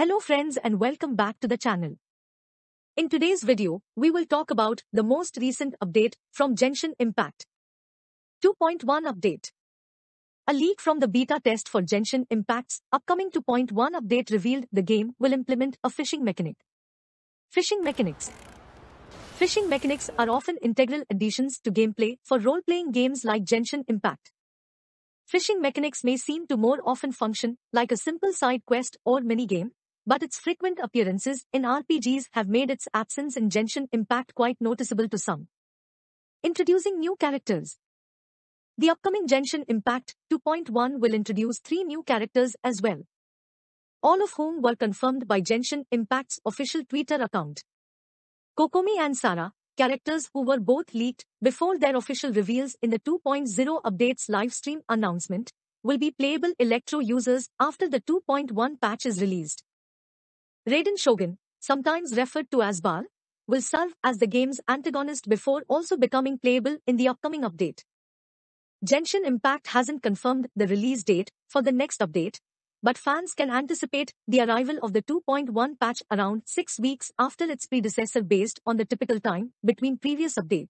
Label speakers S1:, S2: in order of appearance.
S1: Hello friends and welcome back to the channel. In today's video, we will talk about the most recent update from Genshin Impact. 2.1 Update A leak from the beta test for Genshin Impact's upcoming 2.1 update revealed the game will implement a phishing mechanic. Phishing Mechanics Phishing mechanics are often integral additions to gameplay for role-playing games like Genshin Impact. Phishing mechanics may seem to more often function like a simple side quest or minigame, but its frequent appearances in RPGs have made its absence in Genshin Impact quite noticeable to some. Introducing new characters. The upcoming Genshin Impact 2.1 will introduce three new characters as well, all of whom were confirmed by Genshin Impact's official Twitter account. Kokomi and Sara, characters who were both leaked before their official reveals in the 2.0 update's livestream announcement, will be playable Electro users after the 2.1 patch is released. Raiden Shogun, sometimes referred to as Bar, will serve as the game's antagonist before also becoming playable in the upcoming update. Genshin Impact hasn't confirmed the release date for the next update, but fans can anticipate the arrival of the 2.1 patch around six weeks after its predecessor based on the typical time between previous updates.